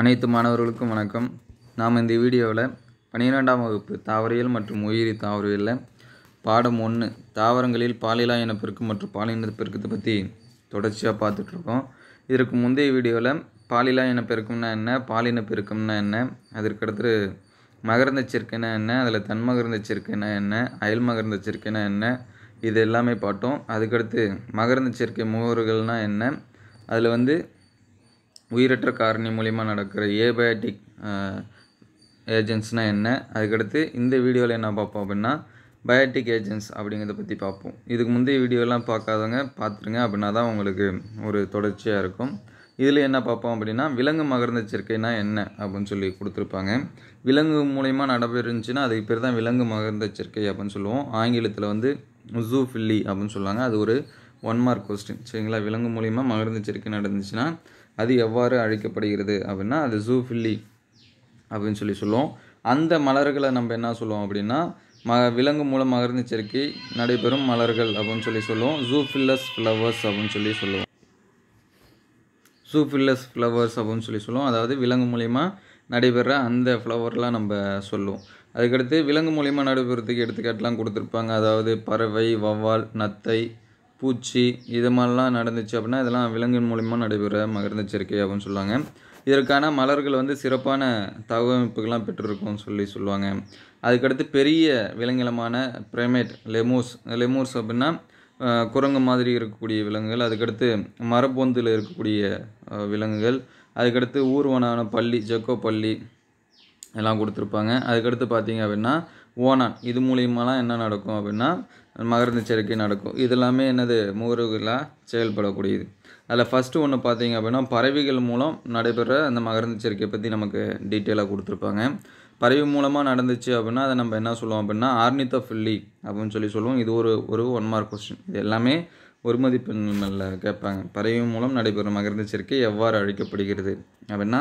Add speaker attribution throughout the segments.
Speaker 1: அனைத்து மாணவர்களுக்கும் வணக்கம் நாம் இந்த வீடியோவில் பன்னிரெண்டாம் வகுப்பு தாவரியல் மற்றும் உயிரி தாவரவியலில் பாடம் ஒன்று தாவரங்களில் பாலிலா இனப்பெருக்கு மற்றும் பாலின பெருக்கத்தை பற்றி தொடர்ச்சியாக பார்த்துட்ருக்கோம் இதற்கு முந்தைய வீடியோவில் பாலிலா இனப்பெருக்கம்னா என்ன பாலின பெருக்கம்னா என்ன அதற்கடுத்து மகர்ந்த சேர்க்கைனா என்ன அதில் தன்மகர்ந்த சேர்க்கைனா என்ன அயல் மகர்ந்த சேர்க்கைனா என்ன இது எல்லாமே பார்த்தோம் அதுக்கடுத்து மகர்ந்த சேர்க்கை முகவர்கள்னால் என்ன அதில் வந்து உயிரற்ற காரணி மூலிமா நடக்கிற ஏபயாட்டிக் ஏஜென்ட்ஸ்னால் என்ன அதுக்கடுத்து இந்த வீடியோவில் என்ன பார்ப்போம் அப்படின்னா பயாட்டிக் ஏஜென்ட்ஸ் அப்படிங்கிறத பற்றி பார்ப்போம் இதுக்கு முந்தைய வீடியோலாம் பார்க்காதவங்க பார்த்துருங்க அப்படின்னா தான் உங்களுக்கு ஒரு தொடர்ச்சியாக இருக்கும் இதில் என்ன பார்ப்போம் அப்படின்னா விலங்கு மகர்ந்த சேர்க்கைனா என்ன அப்படின்னு சொல்லி கொடுத்துருப்பாங்க விலங்கு மூலயமா நடைபெறுச்சுன்னா அதுக்கு பேர் தான் விலங்கு மகர்ந்த சேர்க்கை அப்படின்னு சொல்லுவோம் ஆங்கிலத்தில் வந்து ஜூஃபில்லி அப்படின்னு சொல்லுவாங்க அது ஒரு ஒன் மார்க் கொஸ்டின் சரிங்களா விலங்கு மூலிமா மகர்ந்த சேர்க்கை நடந்துச்சுன்னா அது எவ்வாறு அழைக்கப்படுகிறது அப்படின்னா அது ஜூஃபில்லி அப்படின்னு சொல்லி சொல்லுவோம் அந்த மலர்களை நம்ம என்ன சொல்லுவோம் அப்படின்னா ம விலங்கு மூலம் மகர்ந்து சேர்க்கை நடைபெறும் மலர்கள் அப்படின்னு சொல்லி சொல்லுவோம் ஜூஃபில்லஸ் ஃப்ளவர்ஸ் அப்படின்னு சொல்லி சொல்லுவோம் ஜூஃபில்லஸ் ஃப்ளவர்ஸ் அப்படின்னு சொல்லி சொல்லுவோம் அதாவது விலங்கு மூலிமா நடைபெற அந்த ஃப்ளவர்லாம் நம்ம சொல்லுவோம் அதுக்கடுத்து விலங்கு மூலிமா நடைபெறத்துக்கு எடுத்துக்காட்டுலாம் கொடுத்துருப்பாங்க அதாவது பறவை வவ்வால் நத்தை பூச்சி இது மாதிரிலாம் நடந்துச்சு அப்படின்னா இதெல்லாம் விலங்கின் மூலிமா நடைபெற மகரந்த சேர்க்கை அப்படின்னு சொல்லுவாங்க இதற்கான மலர்கள் வந்து சிறப்பான தகவமைப்புகள்லாம் பெற்றிருக்கும்னு சொல்லி சொல்லுவாங்க அதுக்கடுத்து பெரிய விலங்கினமான பிரைமேட் லெமோஸ் லெமோஸ் அப்படின்னா குரங்கு மாதிரி இருக்கக்கூடிய விலங்குகள் அதுக்கடுத்து மரப்பொந்தில் இருக்கக்கூடிய விலங்குகள் அதுக்கடுத்து ஊர்வனான பள்ளி ஜெக்கோ பள்ளி எல்லாம் கொடுத்துருப்பாங்க அதுக்கடுத்து பார்த்தீங்க அப்படின்னா ஓனான் இது மூலியமாலாம் என்ன நடக்கும் அப்படின்னா மகரந்த சேர்க்கை நடக்கும் இதெல்லாமே என்னது முகர்வுகளாக செயல்படக்கூடியது அதில் ஃபஸ்ட்டு ஒன்று பார்த்தீங்க அப்படின்னா பறவைகள் மூலம் நடைபெற அந்த மகரந்த சேர்க்கையை பற்றி நமக்கு டீட்டெயிலாக கொடுத்துருப்பாங்க பறவை மூலமாக நடந்துச்சு அப்படின்னா அதை நம்ம என்ன சொல்லுவோம் அப்படின்னா ஆர்னித்தஃபில்லி அப்படின்னு சொல்லி சொல்லுவோம் இது ஒரு ஒரு ஒன் மார்க் கொஸ்டின் இது எல்லாமே ஒரு மதிப்பெண்ணில் கேட்பாங்க பறவை மூலம் நடைபெறும் மகரந்த சேர்க்கை எவ்வாறு அழைக்கப்படுகிறது அப்படின்னா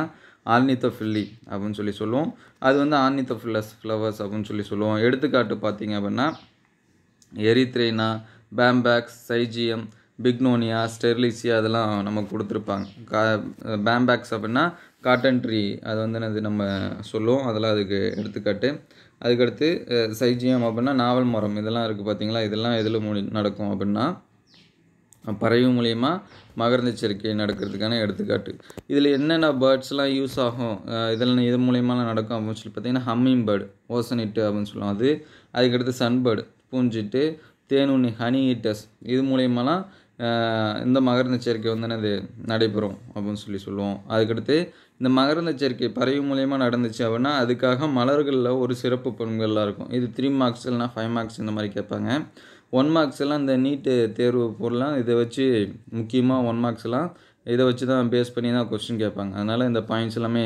Speaker 1: ஆல்னித்தஃபில்லி அப்படின்னு சொல்லி சொல்லுவோம் அது வந்து ஆல்னித்தஃபில்லஸ் ஃப்ளவர்ஸ் அப்படின்னு சொல்லி சொல்லுவோம் எடுத்துக்காட்டு பார்த்திங்க அப்படின்னா எரித்ரைனா பேம்பேக்ஸ் சைஜியம் பிக்னோனியா ஸ்டெர்லிசியா அதெல்லாம் நமக்கு கொடுத்துருப்பாங்க கா பேம்பேக்ஸ் அப்படின்னா காட்டன் ட்ரீ அது வந்து அது நம்ம சொல்லுவோம் அதெல்லாம் அதுக்கு எடுத்துக்காட்டு அதுக்கடுத்து சைஜியம் அப்படின்னா நாவல் மரம் இதெல்லாம் இருக்குது பார்த்தீங்களா இதெல்லாம் எதில் மொழி நடக்கும் அப்படின்னா பறவை மூலியமாக மகர்ந்த சேர்க்கை நடக்கிறதுக்கான எடுத்துக்காட்டு இதில் என்னென்ன பேர்ட்ஸ்லாம் யூஸ் ஆகும் இதில் இது மூலியமாக நடக்கும் அப்படின்னு சொல்லி பார்த்தீங்கன்னா ஹம்மிங் பேர்டு ஓசனிட்டு அப்படின்னு சொல்லுவோம் அது அதுக்கடுத்து சன்பேர்டு பூஞ்சிட்டு தேனுண்ணி ஹனி ஈட்டர்ஸ் இது மூலயமாலாம் இந்த மகரந்த சேர்க்கை வந்து என்னது நடைபெறும் அப்படின்னு சொல்லி சொல்லுவோம் அதுக்கடுத்து இந்த மகரந்த சேர்க்கை பறவை மூலயமா நடந்துச்சு அப்படின்னா அதுக்காக மலர்களில் ஒரு சிறப்பு பொருள்கள்லாம் இருக்கும் இது த்ரீ மார்க்ஸ் இல்லைனா ஃபைவ் மார்க்ஸ் இந்த மாதிரி கேட்பாங்க ஒன் மார்க்ஸ் எல்லாம் இந்த நீட்டு தேர்வு பொருள்லாம் இதை வச்சு முக்கியமாக ஒன் மார்க்ஸ் எல்லாம் இதை வச்சு தான் பேஸ் பண்ணி தான் கொஸ்டின் கேட்பாங்க அதனால் இந்த பாயிண்ட்ஸ் எல்லாமே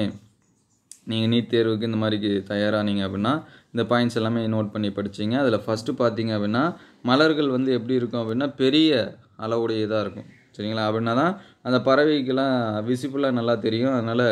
Speaker 1: நீங்கள் நீட் தேர்வுக்கு இந்த மாதிரிக்கு தயாரானீங்க அப்படின்னா இந்த பாயிண்ட்ஸ் எல்லாமே நோட் பண்ணி படிச்சிங்க அதில் ஃபஸ்ட்டு பார்த்தீங்க அப்படின்னா மலர்கள் வந்து எப்படி இருக்கும் அப்படின்னா பெரிய அளவுடைய இதாக இருக்கும் சரிங்களா அப்படின்னா தான் அந்த பறவைக்கெல்லாம் விசிபிளாக நல்லா தெரியும் அதனால்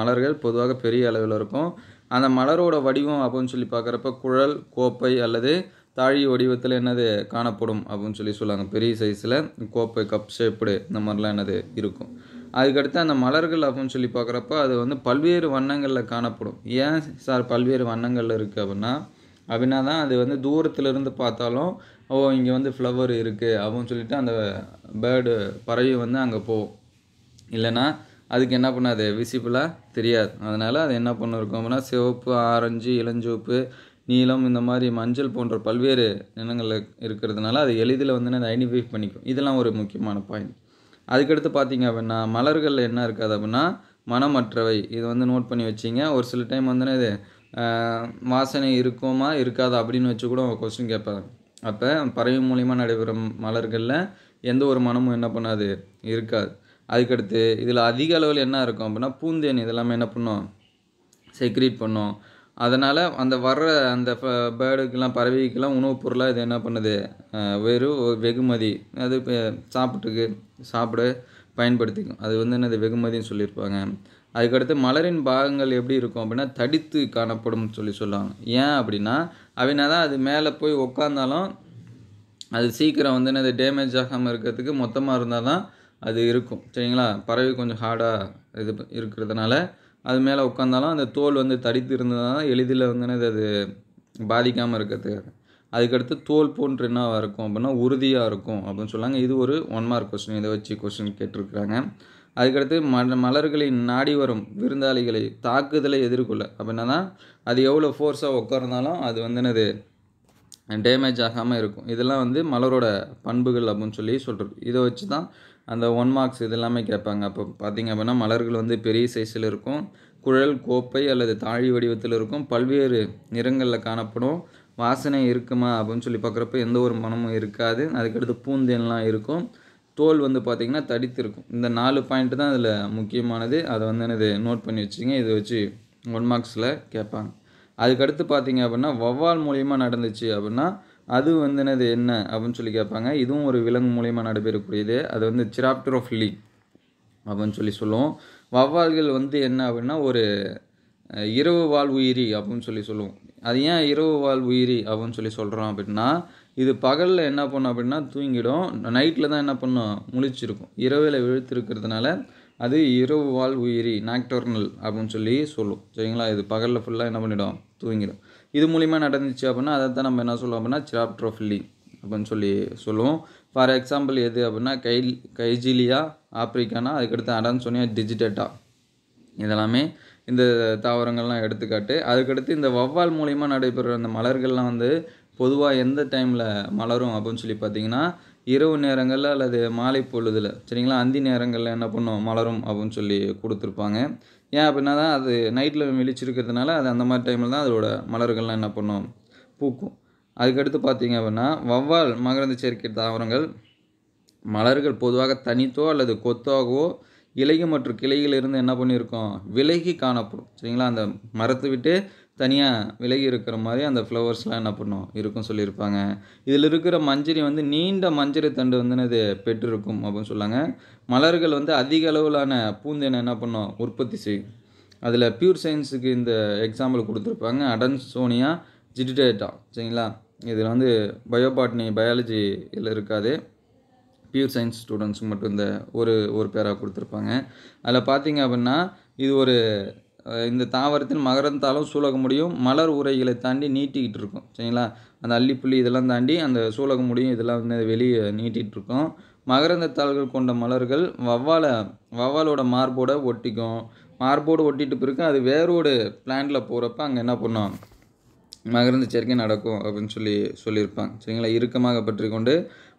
Speaker 1: மலர்கள் பொதுவாக பெரிய அளவில் இருக்கும் அந்த மலரோட வடிவம் அப்படின்னு சொல்லி பார்க்குறப்ப குழல் கோப்பை அல்லது தாழி வடிவத்தில் என்னது காணப்படும் அப்படின்னு சொல்லி சொல்லுவாங்க பெரிய சைஸில் கோப்பை கப் ஷேப்டு இந்த மாதிரிலாம் என்னது இருக்கும் அதுக்கடுத்து அந்த மலர்கள் அப்படின்னு சொல்லி பார்க்குறப்ப அது வந்து பல்வேறு வண்ணங்களில் காணப்படும் ஏன் சார் பல்வேறு வண்ணங்களில் இருக்குது அப்படின்னா அப்படின்னா தான் அது வந்து தூரத்துலேருந்து பார்த்தாலும் ஓ இங்கே வந்து ஃப்ளவர் இருக்குது அப்படின்னு சொல்லிட்டு அந்த பேர்டு பறவை வந்து அங்கே போகும் இல்லைன்னா அதுக்கு என்ன பண்ணாது விசிபிளாக தெரியாது அதனால் அது என்ன பண்ணிருக்கும் அப்படின்னா சிவப்பு ஆரஞ்சு இளஞ்சிவப்பு நீளம் இந்த மாதிரி மஞ்சள் போன்ற பல்வேறு நிலங்களில் இருக்கிறதுனால அது எளிதில் வந்து ஐடென்டிஃபை பண்ணிக்கும் இதெல்லாம் ஒரு முக்கியமான பாயிண்ட் அதுக்கடுத்து பார்த்தீங்க அப்படின்னா மலர்களில் என்ன இருக்காது அப்படின்னா மனமற்றவை இது வந்து நோட் பண்ணி வச்சிங்க ஒரு சில டைம் வந்துனா இது வாசனை இருக்குமா இருக்காதா அப்படின்னு வச்சு கூட கொஸ்டின் கேட்பாங்க அப்போ பறவை மூலிமா நடைபெறும் மலர்களில் எந்த ஒரு மனமும் என்ன பண்ணாது இருக்காது அதுக்கடுத்து இதில் அதிக அளவில் என்ன இருக்கும் அப்படின்னா பூந்தேன் இதெல்லாமே என்ன பண்ணும் செக்ரீட் பண்ணும் அதனால் அந்த வர்ற அந்த பேர்டுக்கெல்லாம் பறவைக்கெல்லாம் உணவுப் பொருளாக இது என்ன பண்ணுது வெறும் வெகுமதி அது இப்போ சாப்பிட்டுக்கு சாப்பிட பயன்படுத்திக்கும் அது வந்து என்னது வெகுமதின்னு சொல்லியிருப்பாங்க அதுக்கடுத்து மலரின் பாகங்கள் எப்படி இருக்கும் அப்படின்னா தடித்து காணப்படும் சொல்லி சொல்லுவாங்க ஏன் அப்படின்னா அப்படின்னா தான் அது மேலே போய் உக்காந்தாலும் அது சீக்கிரம் வந்து என்னது டேமேஜ் ஆகாமல் இருக்கிறதுக்கு மொத்தமாக இருந்தால் தான் அது இருக்கும் சரிங்களா பறவை கொஞ்சம் ஹார்டாக இது இருக்கிறதுனால அது மேலே உட்காந்தாலும் அந்த தோல் வந்து தடித்து இருந்ததுனால எளிதில் வந்து அது பாதிக்காமல் இருக்கிறதுக்காக அதுக்கடுத்து தோல் போன்று என்னவாக இருக்கும் அப்படின்னா உறுதியாக இருக்கும் அப்படின்னு சொல்லாங்க இது ஒரு ஒன் மார்க் கொஸ்டின் இதை வச்சு கொஸ்டின் கேட்டிருக்கிறாங்க அதுக்கடுத்து மல மலர்களின் நாடி வரும் விருந்தாளிகளை தாக்குதலை எதிர்கொள்ள அப்படின்னா தான் அது எவ்வளோ ஃபோர்ஸாக உட்காருந்தாலும் அது வந்து என்னது டேமேஜ் ஆகாமல் இருக்கும் இதெல்லாம் வந்து மலரோட பண்புகள் அப்படின்னு சொல்லி சொல்கிறது இதை வச்சு தான் அந்த ஒன் மார்க்ஸ் இதெல்லாமே கேட்பாங்க அப்போ பார்த்திங்க அப்படின்னா மலர்கள் வந்து பெரிய சைஸில் இருக்கும் குழல் கோப்பை அல்லது தாழி வடிவத்தில் இருக்கும் பல்வேறு நிறங்களில் காணப்படும் வாசனை இருக்குமா அப்படின்னு சொல்லி பார்க்குறப்ப எந்த ஒரு மனமும் இருக்காது அதுக்கடுத்து பூந்தேன்லாம் இருக்கும் தோல் வந்து பார்த்திங்கன்னா தடித்து இருக்கும் இந்த நாலு பாயிண்ட் தான் அதில் முக்கியமானது அதை வந்து எனது நோட் பண்ணி வச்சுங்க இதை வச்சு ஒன் மார்க்ஸில் கேட்பாங்க அதுக்கடுத்து பார்த்திங்க அப்படின்னா வவ்வால் மூலியமாக நடந்துச்சு அப்படின்னா அது வந்து என்னது என்ன அப்படின்னு சொல்லி கேட்பாங்க இதுவும் ஒரு விலங்கு மூலியமாக நடைபெறக்கூடியது அது வந்து சிராப்டர் ஆஃப் லீ அப்படின்னு சொல்லி சொல்லுவோம் வவ்வால்கள் வந்து என்ன அப்படின்னா ஒரு இரவு வாழ் உயிரி அப்படின்னு சொல்லி சொல்லுவோம் அது ஏன் இரவு வாழ் உயிரி அப்படின்னு சொல்லி சொல்கிறோம் அப்படின்னா இது பகலில் என்ன பண்ணும் அப்படின்னா தூங்கிடும் நைட்டில் தான் என்ன பண்ணும் முழிச்சிருக்கும் இரவில் விழுத்திருக்கிறதுனால அது இரவு வாழ் உயிரி நாக்டோர்னல் அப்படின்னு சொல்லி சொல்லும் சரிங்களா இது பகலில் ஃபுல்லாக என்ன பண்ணிடும் தூங்கிடும் இது மூலிமா நடந்துச்சு அப்படின்னா அதை தான் நம்ம என்ன சொல்லுவோம் அப்படின்னா சிராப்ட்ரோஃபில்லி அப்படின்னு சொல்லி சொல்லுவோம் ஃபார் எக்ஸாம்பிள் எது அப்படின்னா கை கைஜிலியா ஆப்ரிக்கானா அதுக்கடுத்து சொன்னியா டிஜிட்டேட்டா இதெல்லாமே இந்த தாவரங்கள்லாம் எடுத்துக்காட்டு அதுக்கடுத்து இந்த வௌவால் மூலிமா நடைபெறுகிற அந்த மலர்கள்லாம் வந்து பொதுவாக எந்த டைமில் மலரும் அப்படின்னு சொல்லி பார்த்தீங்கன்னா இரவு நேரங்களில் அல்லது மாலை பொழுதில் சரிங்களா அந்தி நேரங்களில் என்ன பண்ணும் மலரும் அப்படின்னு சொல்லி கொடுத்துருப்பாங்க ஏன் அப்படின்னா தான் அது நைட்டில் விழிச்சிருக்கிறதுனால அது அந்த மாதிரி டைமில் தான் அதோட மலர்கள்லாம் என்ன பண்ணும் பூக்கும் அதுக்கடுத்து பார்த்தீங்க அப்படின்னா வவ்வால் மகரந்த சேர்க்கை தாவரங்கள் மலர்கள் பொதுவாக தனித்தோ அல்லது கொத்தாகவோ இலைகள் மற்றும் கிளையிலிருந்து என்ன பண்ணியிருக்கோம் விலகி காணப்படும் சரிங்களா அந்த மரத்தை விட்டு தனியாக விலகி இருக்கிற மாதிரி அந்த ஃப்ளவர்ஸ்லாம் என்ன பண்ணும் இருக்கும் சொல்லியிருப்பாங்க இதில் இருக்கிற மஞ்சரி வந்து நீண்ட மஞ்சரி தண்டு வந்து அது பெற்றிருக்கும் அப்படின்னு சொல்லாங்க மலர்கள் வந்து அதிக அளவிலான பூந்தேனை என்ன பண்ணும் உற்பத்தி செய்யும் அதில் பியூர் சயின்ஸுக்கு இந்த எக்ஸாம்பிள் கொடுத்துருப்பாங்க அடன்சோனியா ஜிடிடேட்டா சரிங்களா இதில் வந்து பயோபாட்னி பயாலஜி இதில் இருக்காது பியூர் சயின்ஸ் ஸ்டூடெண்ட்ஸுக்கு மட்டும் இந்த ஒரு ஒரு பேராக கொடுத்துருப்பாங்க அதில் பார்த்தீங்க அப்படின்னா இது ஒரு இந்த தாவரத்தின் மகரந்தாலும் சூழக முடியும் மலர் உரைகளை தாண்டி நீட்டிக்கிட்டு இருக்கும் சரிங்களா அந்த அள்ளிப்புள்ளி இதெல்லாம் தாண்டி அந்த சூழக முடியும் இதெல்லாம் வந்து வெளியே நீட்டிகிட்டு இருக்கும் மகரந்த தாள்கள் கொண்ட மலர்கள் வவ்வாலை வவ்வாலோட மார்போட ஒட்டிக்கும் மார்போடு ஒட்டிட்டு பிறகு அது வேரோடு பிளான்டில் போகிறப்ப அங்கே என்ன பண்ணும் மகரந்த சேர்க்கை நடக்கும் அப்படின்னு சொல்லி சொல்லியிருப்பாங்க சரிங்களா இறுக்கமாக பற்றி கொண்டு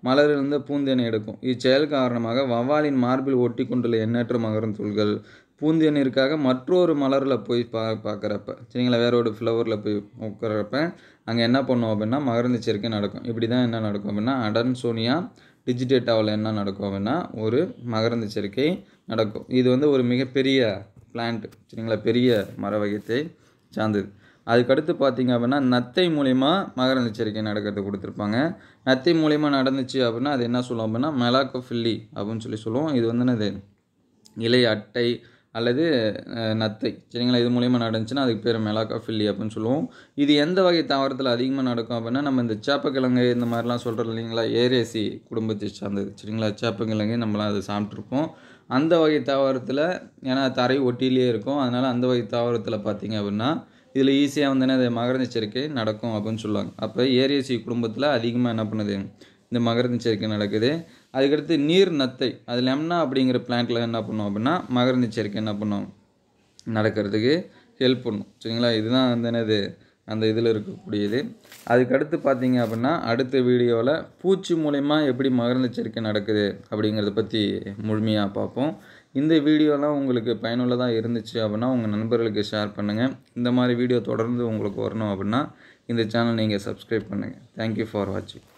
Speaker 1: மலரிலிருந்து பூந்தேனை எடுக்கும் இச்செயல் காரணமாக வவ்வாலின் மார்பில் ஒட்டி கொண்டுள்ள எண்ணற்ற தூள்கள் பூந்தேனிற்காக மற்றொரு மலரில் போய் பா பார்க்குறப்ப சரிங்களா வேற ஒரு ஃப்ளவரில் போய் உட்கறப்ப அங்கே என்ன பண்ணுவோம் அப்படின்னா மகரந்த சேர்க்கை நடக்கும் இப்படி தான் என்ன நடக்கும் அப்படின்னா அடன் சோனியா டிஜிடேட்டாவில் என்ன நடக்கும் அப்படின்னா ஒரு மகரந்த சேர்க்கை நடக்கும் இது வந்து ஒரு மிகப்பெரிய பிளான்ட் சரிங்களா பெரிய மர வகையத்தை சார்ந்தது அதுக்கடுத்து பார்த்திங்க அப்படின்னா நத்தை மூலிமா மகர எச்சரிக்கை நடக்கிறது கொடுத்துருப்பாங்க நத்தை மூலிமா நடந்துச்சு அப்படின்னா அது என்ன சொல்லுவோம் அப்படின்னா மெலாக்கோஃபில்லி அப்படின்னு சொல்லி சொல்லுவோம் இது வந்து என்னது இலை அட்டை அல்லது நத்தை சரிங்களா இது மூலிமா நடந்துச்சுன்னா அதுக்கு பேர் மெலாக்கா ஃபில்லி அப்படின்னு சொல்லுவோம் இது எந்த வகை தாவரத்தில் அதிகமாக நடக்கும் அப்படின்னா நம்ம இந்த சேப்பக்கிழங்கு இந்த மாதிரிலாம் சொல்கிறது இல்லைங்களா ஏரேசி குடும்பத்தை சார்ந்தது சரிங்களா சேப்பக்கிழங்கு நம்மளாம் அதை சாப்பிட்ருப்போம் அந்த வகை தாவரத்தில் ஏன்னா தரை ஒட்டிலேயே இருக்கும் அதனால் அந்த வகை தாவரத்தில் பார்த்திங்க அப்படின்னா இதில் ஈஸியாக வந்து என்ன மகர நிச்சரிக்கை நடக்கும் அப்படின்னு சொல்லுவாங்க அப்போ ஏரியசி குடும்பத்தில் அதிகமாக என்ன பண்ணுது இந்த மகர நிச்சரிக்கை நடக்குது அதுக்கடுத்து நீர் நத்தை அது லெம்னா அப்படிங்கிற பிளான்ட்டில் என்ன பண்ணும் அப்படின்னா மகர நிச்சரிக்கை என்ன பண்ணும் நடக்கிறதுக்கு ஹெல்ப் பண்ணும் சரிங்களா இதுதான் வந்து என்னது அந்த இதில் இருக்கக்கூடியது அதுக்கடுத்து பார்த்தீங்க அப்படின்னா அடுத்த வீடியோவில் பூச்சி மூலயமா எப்படி மகர நிச்சரிக்கை நடக்குது அப்படிங்கிறத பற்றி முழுமையாக பார்ப்போம் இந்த வீடியோலாம் உங்களுக்கு பயனுள்ளதாக இருந்துச்சு அப்படின்னா உங்கள் நண்பர்களுக்கு ஷேர் பண்ணுங்கள் இந்த மாதிரி வீடியோ தொடர்ந்து உங்களுக்கு வரணும் அப்படின்னா இந்த சேனல் நீங்கள் சப்ஸ்கிரைப் பண்ணுங்கள் தேங்க்யூ ஃபார் வாட்சிங்